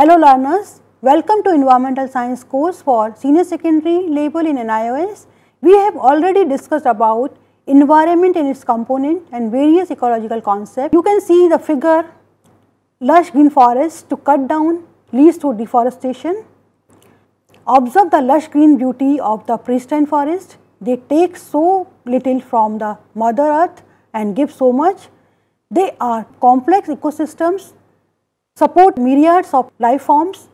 Hello learners, welcome to environmental science course for senior secondary level in NIOS. We have already discussed about environment and its component and various ecological concepts. You can see the figure lush green forest to cut down leads to deforestation. Observe the lush green beauty of the pristine forest. They take so little from the mother earth and give so much. They are complex ecosystems support myriads of life forms.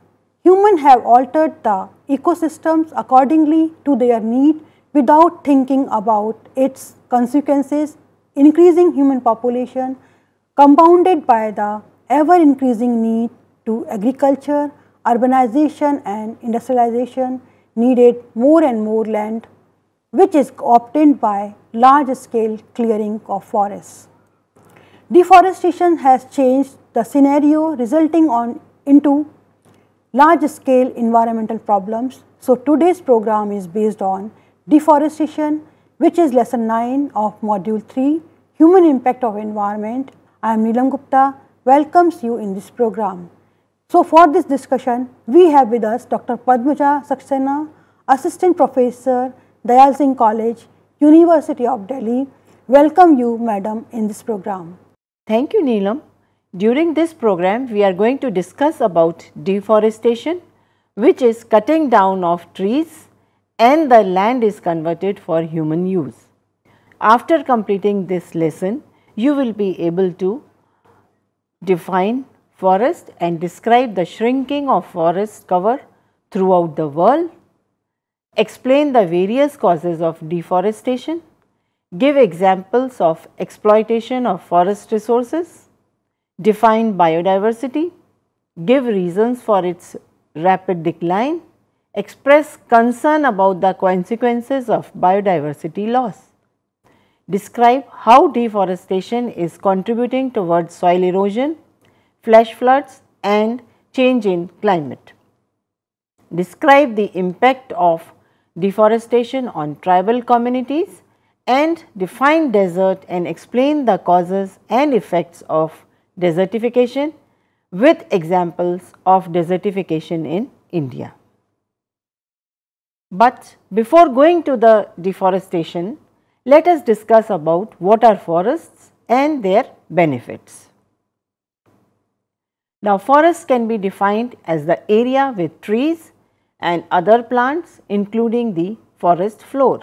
Humans have altered the ecosystems accordingly to their need without thinking about its consequences, increasing human population compounded by the ever-increasing need to agriculture, urbanization and industrialization needed more and more land which is obtained by large scale clearing of forests. Deforestation has changed the scenario resulting on into large scale environmental problems. So today's program is based on deforestation which is lesson 9 of module 3 human impact of environment. I am Neelam Gupta welcomes you in this program. So for this discussion we have with us Dr. Padmaja Saxena assistant professor Dayal Singh College University of Delhi. Welcome you madam in this program. Thank you Neelam. During this program, we are going to discuss about deforestation, which is cutting down of trees and the land is converted for human use. After completing this lesson, you will be able to define forest and describe the shrinking of forest cover throughout the world, explain the various causes of deforestation, give examples of exploitation of forest resources, define biodiversity, give reasons for its rapid decline, express concern about the consequences of biodiversity loss, describe how deforestation is contributing towards soil erosion, flash floods and change in climate, describe the impact of deforestation on tribal communities and define desert and explain the causes and effects of desertification with examples of desertification in India. But before going to the deforestation, let us discuss about what are forests and their benefits. Now forests can be defined as the area with trees and other plants including the forest floor.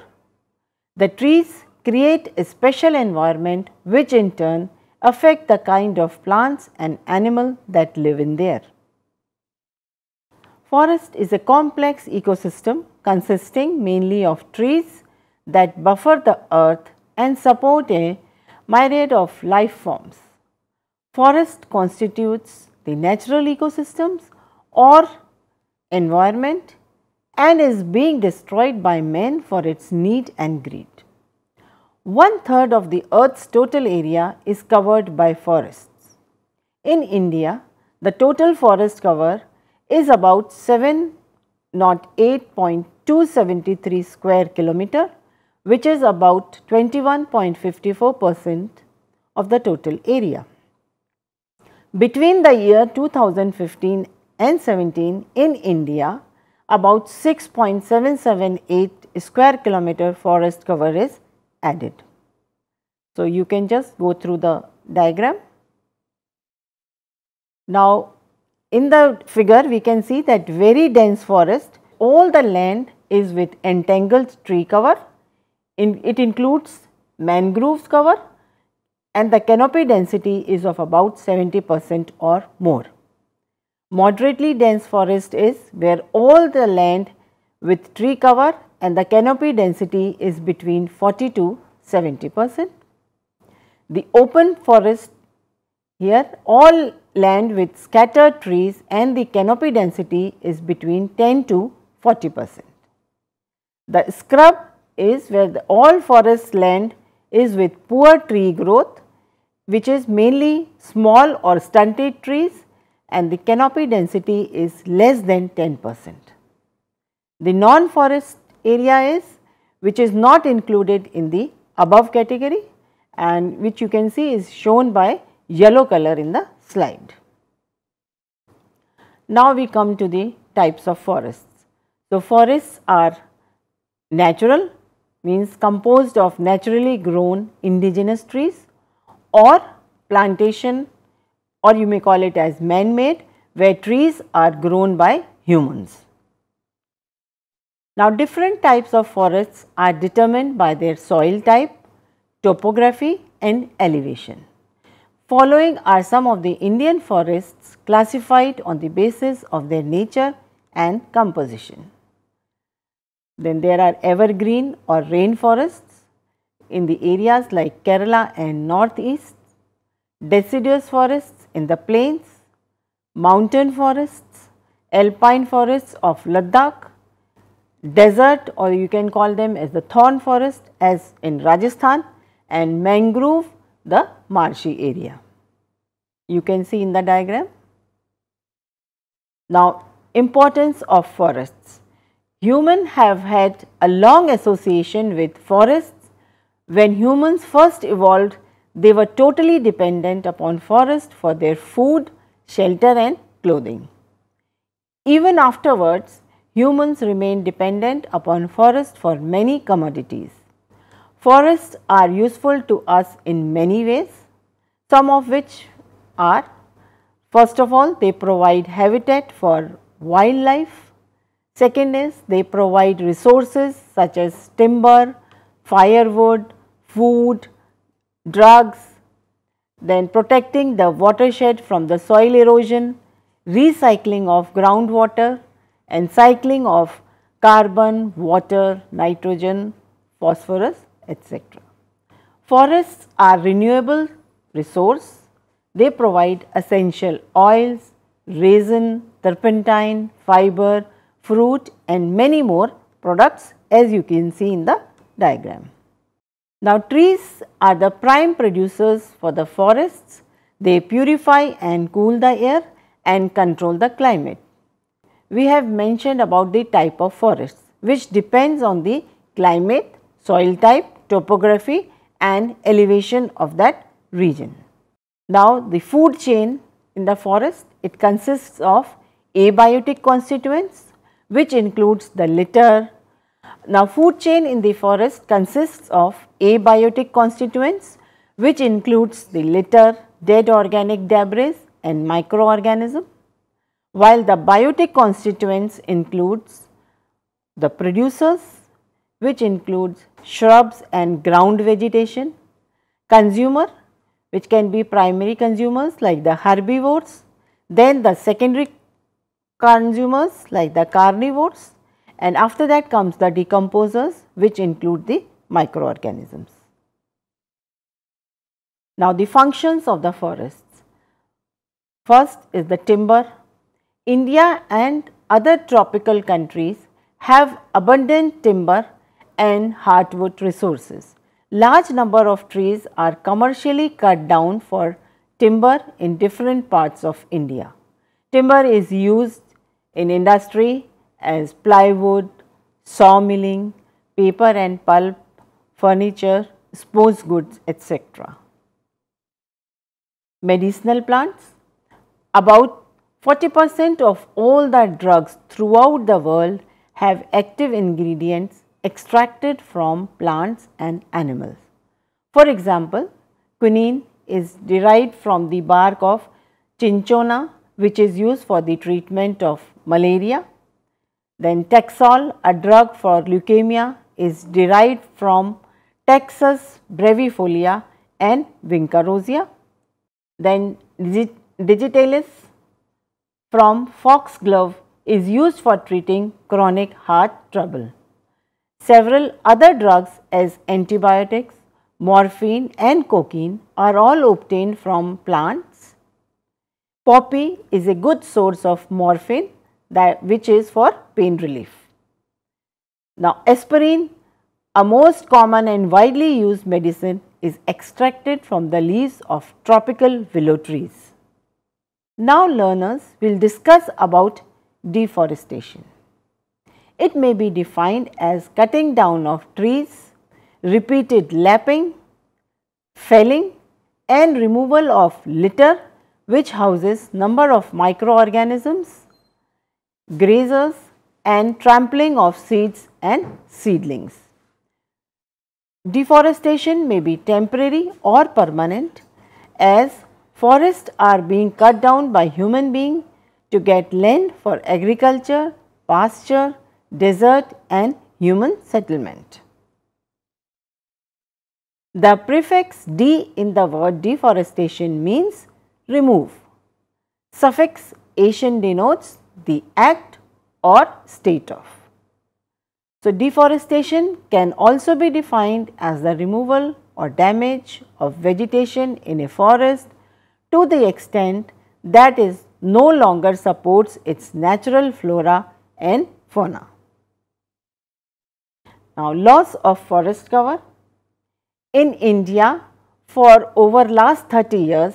The trees create a special environment which in turn affect the kind of plants and animal that live in there. Forest is a complex ecosystem consisting mainly of trees that buffer the earth and support a myriad of life forms. Forest constitutes the natural ecosystems or environment and is being destroyed by men for its need and greed. One third of the earth's total area is covered by forests. In India, the total forest cover is about 7 not 8.273 square kilometer which is about 21.54 percent of the total area. Between the year 2015 and 17 in India, about 6.778 square kilometer forest cover is added. So, you can just go through the diagram. Now, in the figure we can see that very dense forest, all the land is with entangled tree cover. In, it includes mangroves cover and the canopy density is of about 70 percent or more. Moderately dense forest is where all the land with tree cover and the canopy density is between 40 to 70 percent. The open forest here all land with scattered trees and the canopy density is between 10 to 40 percent. The scrub is where the all forest land is with poor tree growth which is mainly small or stunted trees and the canopy density is less than 10 percent. The non-forest area is which is not included in the above category and which you can see is shown by yellow color in the slide. Now we come to the types of forests. So, forests are natural means composed of naturally grown indigenous trees or plantation or you may call it as man-made where trees are grown by humans. Now different types of forests are determined by their soil type, topography and elevation. Following are some of the Indian forests classified on the basis of their nature and composition. Then there are evergreen or rainforests in the areas like Kerala and northeast, deciduous forests in the plains, mountain forests, alpine forests of Ladakh, desert or you can call them as the thorn forest as in Rajasthan and mangrove the marshy area. You can see in the diagram. Now importance of forests. Humans have had a long association with forests. When humans first evolved, they were totally dependent upon forest for their food, shelter and clothing. Even afterwards, humans remain dependent upon forests for many commodities. Forests are useful to us in many ways, some of which are first of all they provide habitat for wildlife, second is they provide resources such as timber, firewood, food, drugs, then protecting the watershed from the soil erosion, recycling of groundwater encycling of carbon, water, nitrogen, phosphorus, etc. Forests are renewable resource. They provide essential oils, resin, turpentine, fiber, fruit and many more products as you can see in the diagram. Now trees are the prime producers for the forests. They purify and cool the air and control the climate we have mentioned about the type of forests which depends on the climate, soil type, topography and elevation of that region. Now, the food chain in the forest it consists of abiotic constituents which includes the litter. Now, food chain in the forest consists of abiotic constituents which includes the litter, dead organic debris and microorganisms while the biotic constituents includes the producers which includes shrubs and ground vegetation, consumer which can be primary consumers like the herbivores, then the secondary consumers like the carnivores and after that comes the decomposers which include the microorganisms. Now the functions of the forests. First is the timber India and other tropical countries have abundant timber and hardwood resources. Large number of trees are commercially cut down for timber in different parts of India. Timber is used in industry as plywood, sawmilling, paper and pulp, furniture, sports goods, etc. Medicinal plants About 40% of all the drugs throughout the world have active ingredients extracted from plants and animals. For example, quinine is derived from the bark of cinchona which is used for the treatment of malaria. Then Taxol, a drug for leukemia is derived from Texas brevifolia and vincarosia. Then digitalis from foxglove is used for treating chronic heart trouble. Several other drugs as antibiotics, morphine and cocaine are all obtained from plants. Poppy is a good source of morphine that which is for pain relief. Now aspirin, a most common and widely used medicine is extracted from the leaves of tropical willow trees. Now learners will discuss about deforestation. It may be defined as cutting down of trees, repeated lapping, felling and removal of litter which houses number of microorganisms, grazers and trampling of seeds and seedlings. Deforestation may be temporary or permanent as Forests are being cut down by human beings to get land for agriculture, pasture, desert and human settlement. The prefix D in the word deforestation means remove. Suffix ation denotes the act or state of. So, deforestation can also be defined as the removal or damage of vegetation in a forest to the extent that is no longer supports its natural flora and fauna. Now, loss of forest cover. In India, for over last 30 years,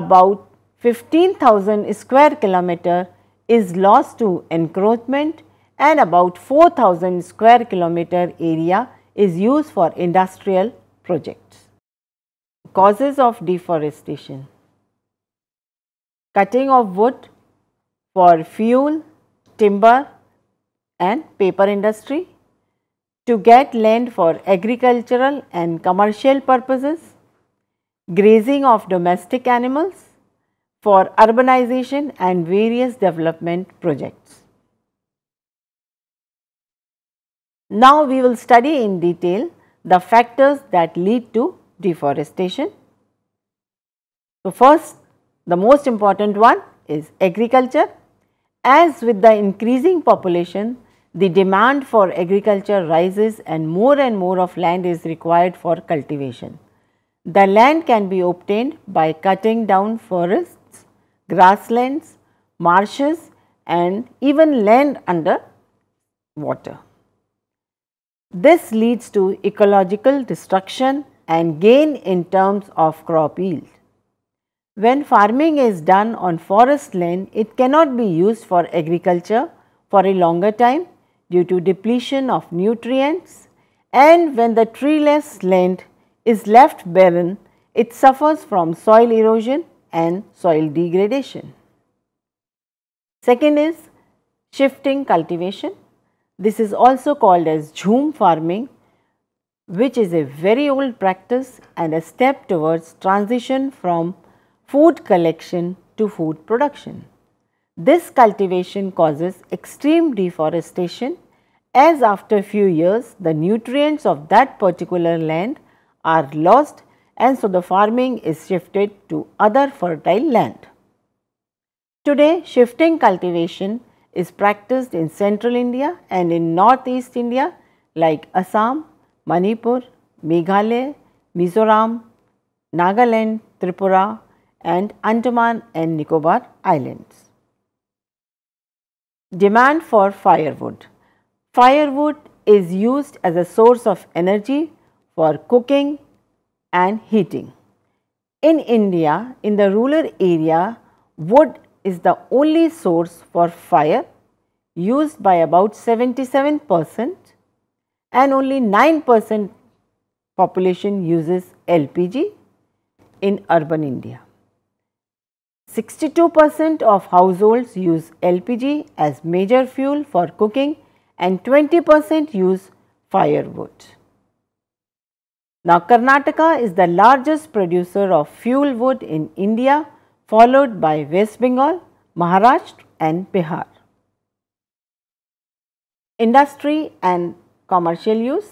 about 15,000 square kilometer is lost to encroachment and about 4,000 square kilometer area is used for industrial projects. Causes of deforestation cutting of wood for fuel, timber and paper industry, to get land for agricultural and commercial purposes, grazing of domestic animals, for urbanization and various development projects. Now we will study in detail the factors that lead to deforestation. So, first the most important one is agriculture. As with the increasing population, the demand for agriculture rises and more and more of land is required for cultivation. The land can be obtained by cutting down forests, grasslands, marshes and even land under water. This leads to ecological destruction and gain in terms of crop yield. When farming is done on forest land, it cannot be used for agriculture for a longer time due to depletion of nutrients and when the treeless land is left barren, it suffers from soil erosion and soil degradation. Second is shifting cultivation. This is also called as zoom farming which is a very old practice and a step towards transition from food collection to food production. This cultivation causes extreme deforestation as after few years the nutrients of that particular land are lost and so the farming is shifted to other fertile land. Today shifting cultivation is practiced in central India and in northeast India like Assam, Manipur, Meghalaya, Mizoram, Nagaland, Tripura, and Andaman and Nicobar Islands. Demand for firewood. Firewood is used as a source of energy for cooking and heating. In India, in the rural area, wood is the only source for fire used by about 77 percent and only 9 percent population uses LPG in urban India. 62% of households use LPG as major fuel for cooking and 20% use firewood. Now, Karnataka is the largest producer of fuel wood in India followed by West Bengal, Maharashtra and Bihar. Industry and commercial use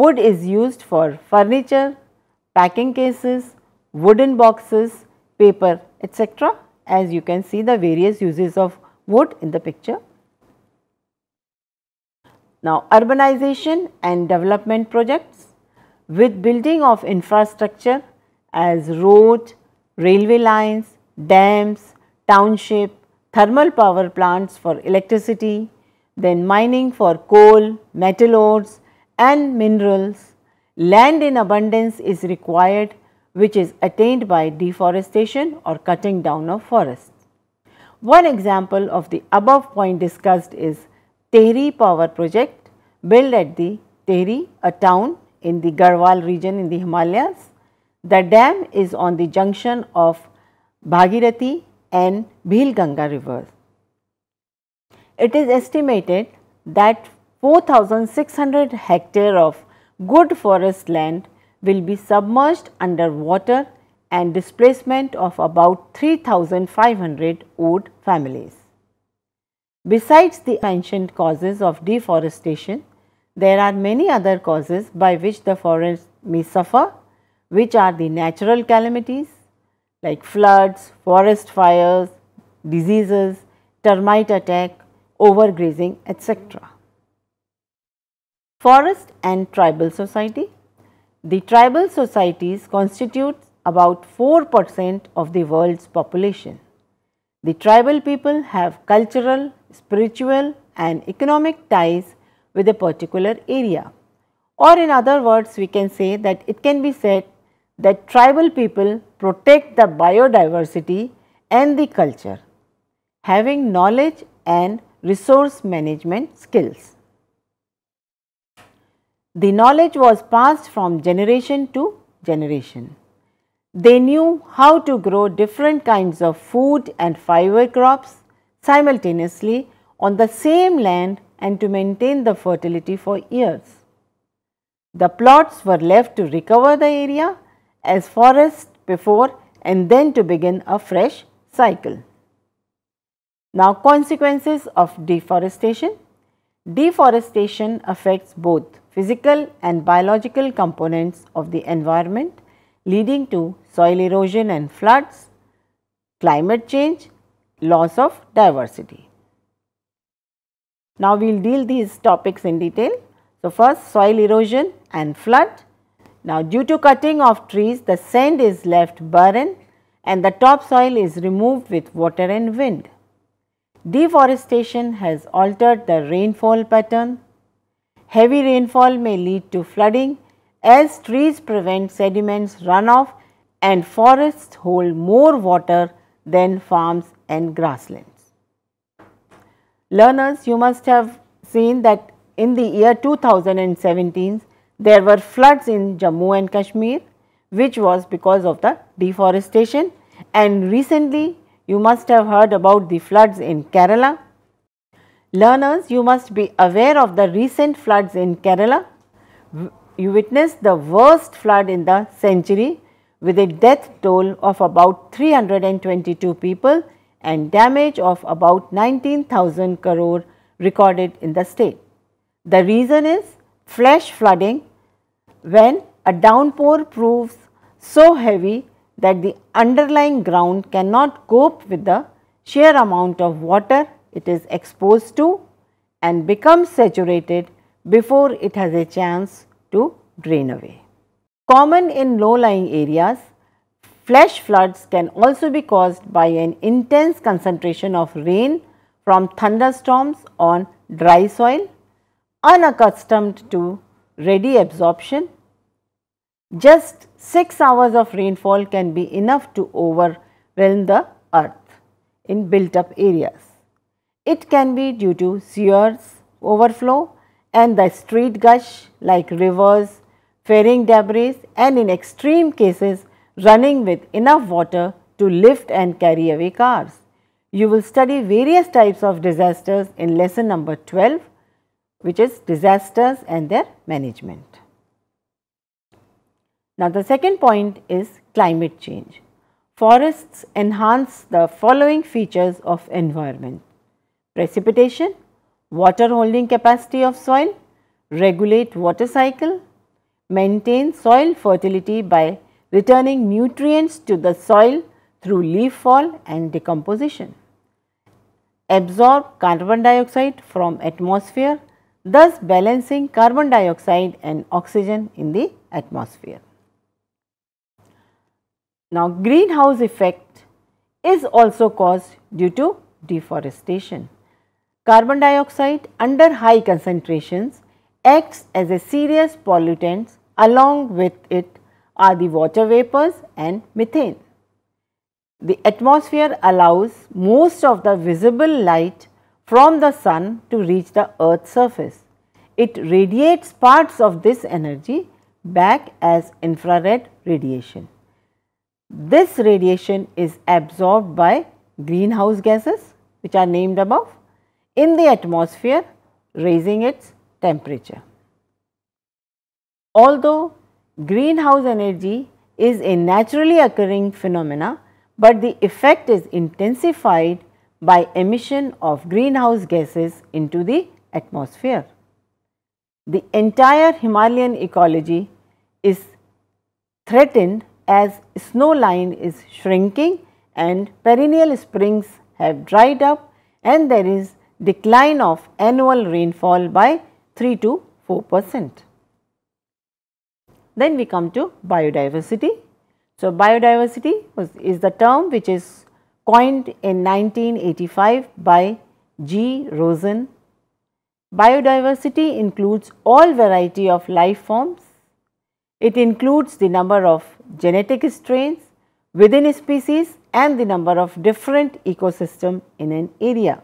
Wood is used for furniture, packing cases, wooden boxes, paper etc. As you can see the various uses of wood in the picture. Now urbanization and development projects with building of infrastructure as road, railway lines, dams, township, thermal power plants for electricity, then mining for coal, metal ores and minerals. Land in abundance is required which is attained by deforestation or cutting down of forests. One example of the above point discussed is Tehri power project built at the Tehri, a town in the Garhwal region in the Himalayas. The dam is on the junction of Bhagirathi and Bhilganga rivers. It is estimated that 4600 hectare of good forest land will be submerged under water and displacement of about 3500 wood families. Besides the mentioned causes of deforestation, there are many other causes by which the forest may suffer which are the natural calamities like floods, forest fires, diseases, termite attack, overgrazing etc. Forest and tribal society the tribal societies constitute about 4% of the world's population. The tribal people have cultural, spiritual and economic ties with a particular area. Or in other words, we can say that it can be said that tribal people protect the biodiversity and the culture, having knowledge and resource management skills. The knowledge was passed from generation to generation. They knew how to grow different kinds of food and fiber crops simultaneously on the same land and to maintain the fertility for years. The plots were left to recover the area as forest before and then to begin a fresh cycle. Now, consequences of deforestation. Deforestation affects both physical and biological components of the environment leading to soil erosion and floods, climate change, loss of diversity. Now, we will deal these topics in detail. So, first soil erosion and flood. Now, due to cutting of trees, the sand is left barren and the topsoil is removed with water and wind. Deforestation has altered the rainfall pattern. Heavy rainfall may lead to flooding as trees prevent sediments runoff and forests hold more water than farms and grasslands. Learners, you must have seen that in the year 2017, there were floods in Jammu and Kashmir, which was because of the deforestation and recently you must have heard about the floods in Kerala. Learners, you must be aware of the recent floods in Kerala. You witnessed the worst flood in the century with a death toll of about 322 people and damage of about 19,000 crore recorded in the state. The reason is flash flooding when a downpour proves so heavy that the underlying ground cannot cope with the sheer amount of water it is exposed to and becomes saturated before it has a chance to drain away. Common in low-lying areas, flash floods can also be caused by an intense concentration of rain from thunderstorms on dry soil unaccustomed to ready absorption just 6 hours of rainfall can be enough to overwhelm the earth in built up areas. It can be due to sewers overflow and the street gush like rivers, ferrying debris and in extreme cases running with enough water to lift and carry away cars. You will study various types of disasters in lesson number 12 which is disasters and their management. Now the second point is climate change. Forests enhance the following features of environment. Precipitation, water holding capacity of soil, regulate water cycle, maintain soil fertility by returning nutrients to the soil through leaf fall and decomposition, absorb carbon dioxide from atmosphere, thus balancing carbon dioxide and oxygen in the atmosphere. Now greenhouse effect is also caused due to deforestation. Carbon dioxide under high concentrations acts as a serious pollutant along with it are the water vapors and methane. The atmosphere allows most of the visible light from the sun to reach the earth's surface. It radiates parts of this energy back as infrared radiation. This radiation is absorbed by greenhouse gases which are named above in the atmosphere raising its temperature. Although greenhouse energy is a naturally occurring phenomena, but the effect is intensified by emission of greenhouse gases into the atmosphere. The entire Himalayan ecology is threatened as snow line is shrinking and perennial springs have dried up and there is decline of annual rainfall by 3 to 4 percent. Then we come to biodiversity. So, biodiversity was, is the term which is coined in 1985 by G. Rosen. Biodiversity includes all variety of life forms. It includes the number of genetic strains within species and the number of different ecosystem in an area.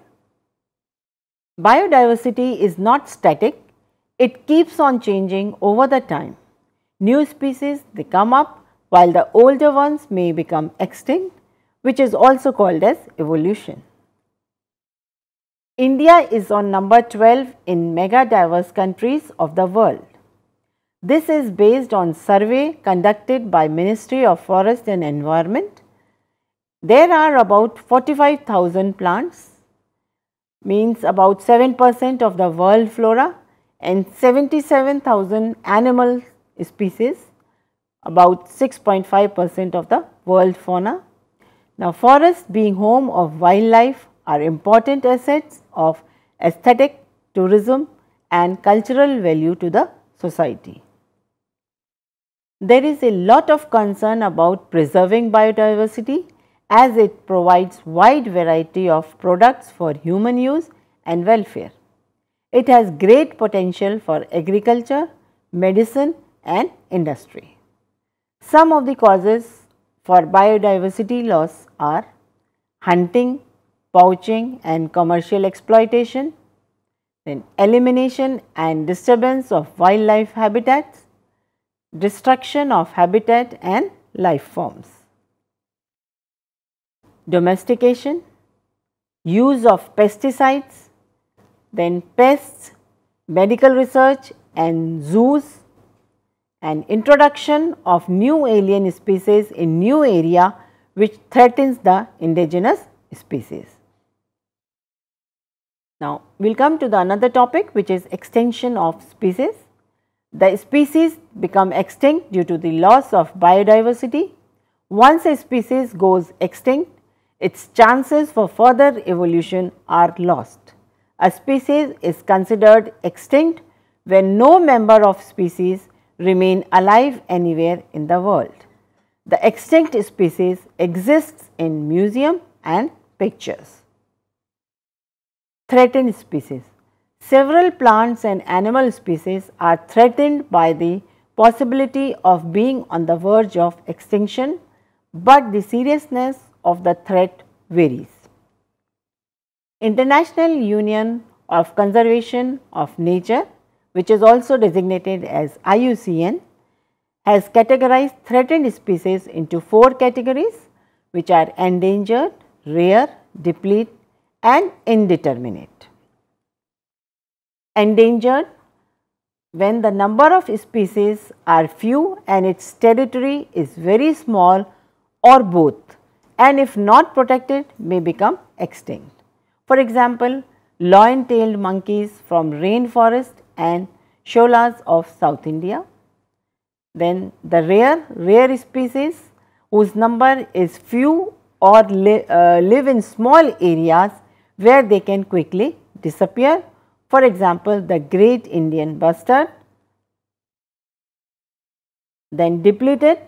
Biodiversity is not static, it keeps on changing over the time. New species they come up while the older ones may become extinct which is also called as evolution. India is on number 12 in mega diverse countries of the world. This is based on survey conducted by Ministry of Forest and Environment. There are about 45,000 plants means about 7% of the world flora and 77,000 animal species about 6.5% of the world fauna. Now forests being home of wildlife are important assets of aesthetic, tourism and cultural value to the society. There is a lot of concern about preserving biodiversity as it provides wide variety of products for human use and welfare. It has great potential for agriculture, medicine and industry. Some of the causes for biodiversity loss are hunting, poaching and commercial exploitation, then elimination and disturbance of wildlife habitats, destruction of habitat and life forms. Domestication, use of pesticides, then pests, medical research and zoos, and introduction of new alien species in new area which threatens the indigenous species. Now, we will come to the another topic which is extension of species. The species become extinct due to the loss of biodiversity. Once a species goes extinct, its chances for further evolution are lost. A species is considered extinct when no member of species remain alive anywhere in the world. The extinct species exists in museum and pictures. Threatened species Several plants and animal species are threatened by the possibility of being on the verge of extinction, but the seriousness of the threat varies. International Union of Conservation of Nature, which is also designated as IUCN, has categorized threatened species into four categories which are endangered, rare, depleted and indeterminate endangered when the number of species are few and its territory is very small or both and if not protected may become extinct. For example, lion tailed monkeys from rainforest and sholas of South India. Then the rare, rare species whose number is few or li uh, live in small areas where they can quickly disappear for example, the great Indian bustard, then depleted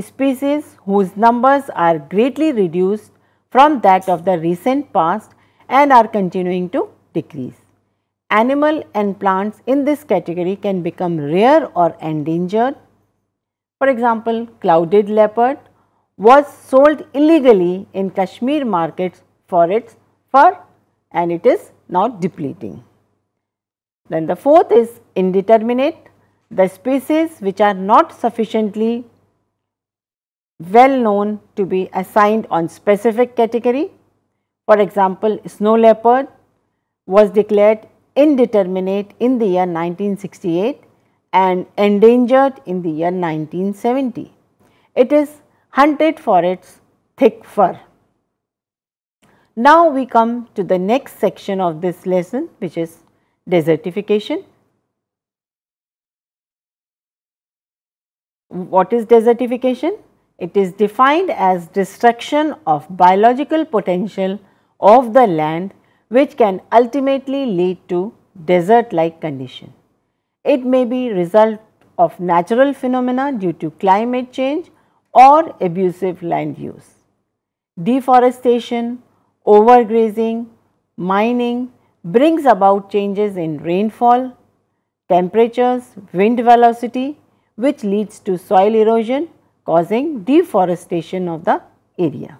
species whose numbers are greatly reduced from that of the recent past and are continuing to decrease. Animal and plants in this category can become rare or endangered. For example, clouded leopard was sold illegally in Kashmir markets for its fur and it is now depleting. Then the fourth is indeterminate. The species which are not sufficiently well known to be assigned on specific category. For example, snow leopard was declared indeterminate in the year 1968 and endangered in the year 1970. It is hunted for its thick fur. Now we come to the next section of this lesson which is desertification. What is desertification? It is defined as destruction of biological potential of the land which can ultimately lead to desert like condition. It may be result of natural phenomena due to climate change or abusive land use. Deforestation, overgrazing, mining, brings about changes in rainfall, temperatures, wind velocity which leads to soil erosion causing deforestation of the area.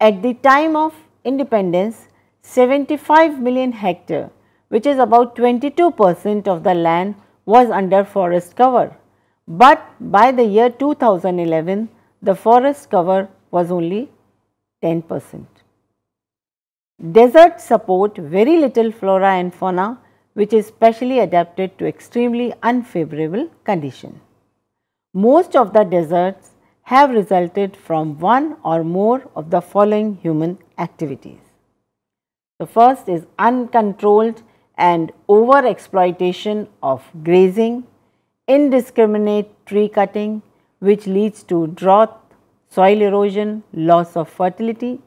At the time of independence, 75 million hectare which is about 22 percent of the land was under forest cover. But by the year 2011, the forest cover was only 10 percent. Deserts support very little flora and fauna which is specially adapted to extremely unfavorable conditions. Most of the deserts have resulted from one or more of the following human activities. The first is uncontrolled and overexploitation of grazing, indiscriminate tree cutting which leads to drought, soil erosion, loss of fertility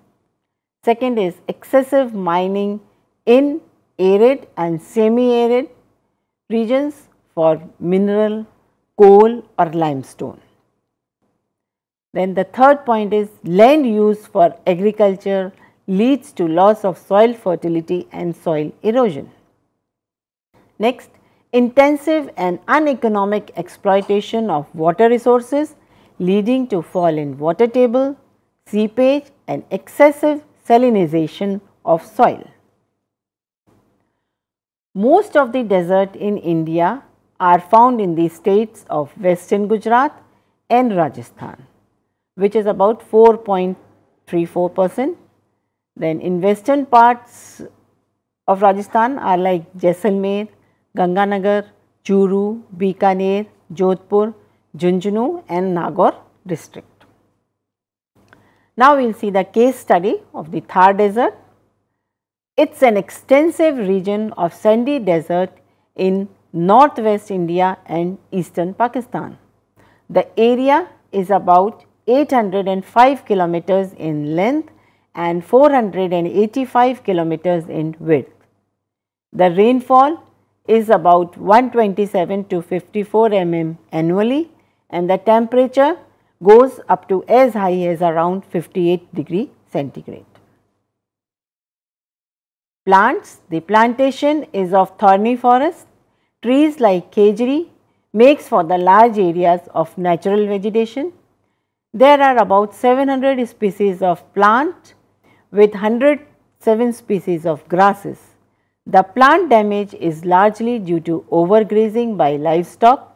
Second is excessive mining in arid and semi-arid regions for mineral, coal or limestone. Then the third point is land use for agriculture leads to loss of soil fertility and soil erosion. Next, intensive and uneconomic exploitation of water resources leading to fall in water table, seepage and excessive salinization of soil. Most of the desert in India are found in the states of western Gujarat and Rajasthan, which is about 4.34 percent. Then in western parts of Rajasthan are like Jaisalmer, Ganganagar, Churu, Bikaner, Jodhpur, Junjunu and Nagaur district. Now, we will see the case study of the Thar desert. It is an extensive region of sandy desert in northwest India and eastern Pakistan. The area is about 805 kilometers in length and 485 kilometers in width. The rainfall is about 127 to 54 mm annually and the temperature goes up to as high as around 58 degree centigrade. Plants, the plantation is of thorny forest, trees like kajri makes for the large areas of natural vegetation. There are about 700 species of plant with 107 species of grasses. The plant damage is largely due to overgrazing by livestock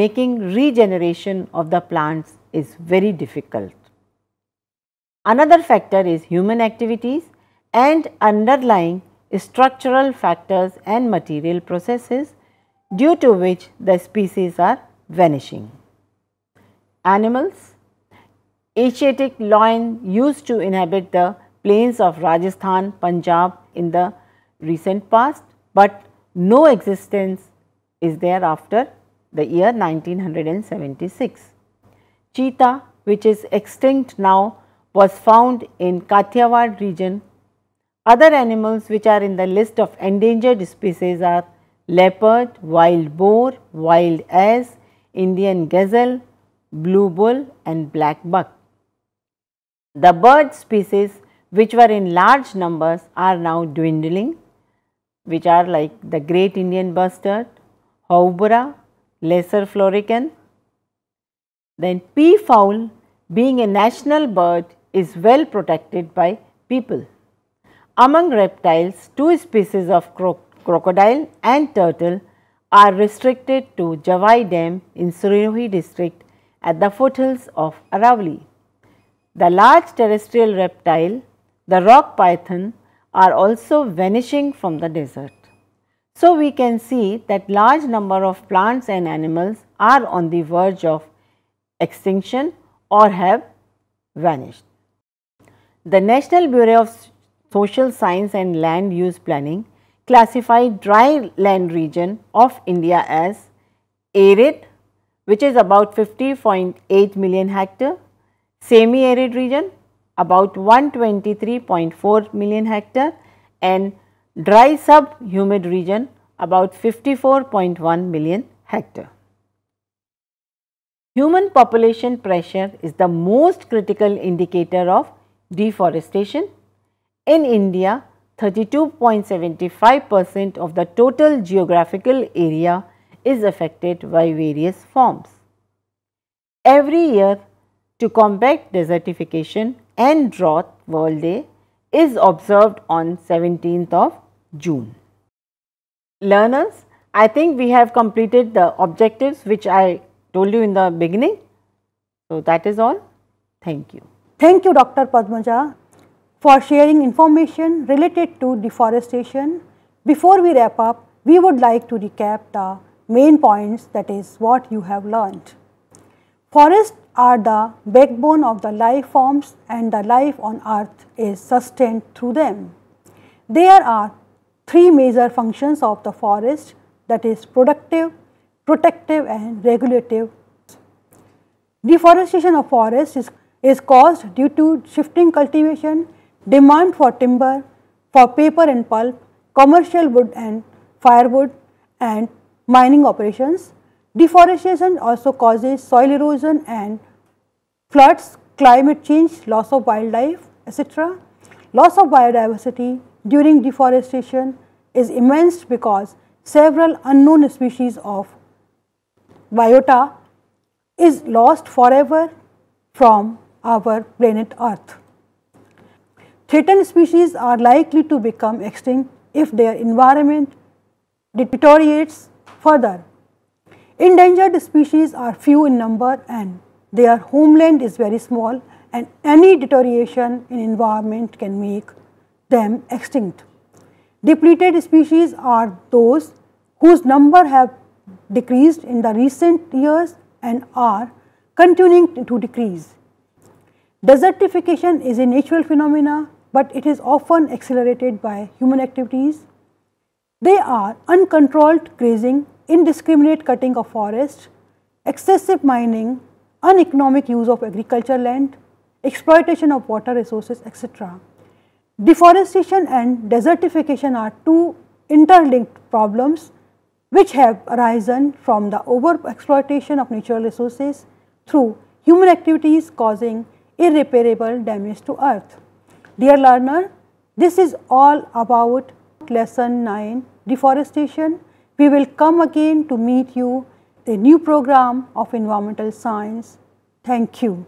making regeneration of the plants is very difficult. Another factor is human activities and underlying structural factors and material processes due to which the species are vanishing. Animals Asiatic lion used to inhabit the plains of Rajasthan, Punjab in the recent past, but no existence is there after the year 1976. Cheetah, which is extinct now, was found in Kathiawar region. Other animals which are in the list of endangered species are leopard, wild boar, wild ass, Indian gazelle, blue bull and black buck. The bird species which were in large numbers are now dwindling which are like the great Indian bustard, howbera, lesser florican. Then peafowl being a national bird is well protected by people. Among reptiles, two species of cro crocodile and turtle are restricted to Javai Dam in Surinohi district at the foothills of Aravalli. The large terrestrial reptile, the rock python, are also vanishing from the desert. So we can see that large number of plants and animals are on the verge of extinction or have vanished. The National Bureau of Social Science and Land Use Planning classified dry land region of India as arid which is about 50.8 million hectare, semi-arid region about 123.4 million hectare and dry sub-humid region about 54.1 million hectare. Human population pressure is the most critical indicator of deforestation. In India, 32.75 percent of the total geographical area is affected by various forms. Every year to combat desertification and drought World Day is observed on 17th of June. Learners, I think we have completed the objectives which I told you in the beginning. So, that is all. Thank you. Thank you Dr. Padmaja for sharing information related to deforestation. Before we wrap up, we would like to recap the main points that is what you have learned. Forests are the backbone of the life forms and the life on earth is sustained through them. There are three major functions of the forest that is productive, protective and regulative. Deforestation of forests is, is caused due to shifting cultivation, demand for timber, for paper and pulp, commercial wood and firewood and mining operations. Deforestation also causes soil erosion and floods, climate change, loss of wildlife, etc. Loss of biodiversity, during deforestation is immense because several unknown species of biota is lost forever from our planet earth. Threatened species are likely to become extinct if their environment deteriorates further. Endangered species are few in number and their homeland is very small and any deterioration in environment can make them extinct. Depleted species are those whose number have decreased in the recent years and are continuing to decrease. Desertification is a natural phenomena, but it is often accelerated by human activities. They are uncontrolled grazing, indiscriminate cutting of forests, excessive mining, uneconomic use of agricultural land, exploitation of water resources, etc. Deforestation and desertification are two interlinked problems which have arisen from the overexploitation of natural resources through human activities causing irreparable damage to earth. Dear learner, this is all about lesson 9 deforestation. We will come again to meet you a new program of environmental science. Thank you.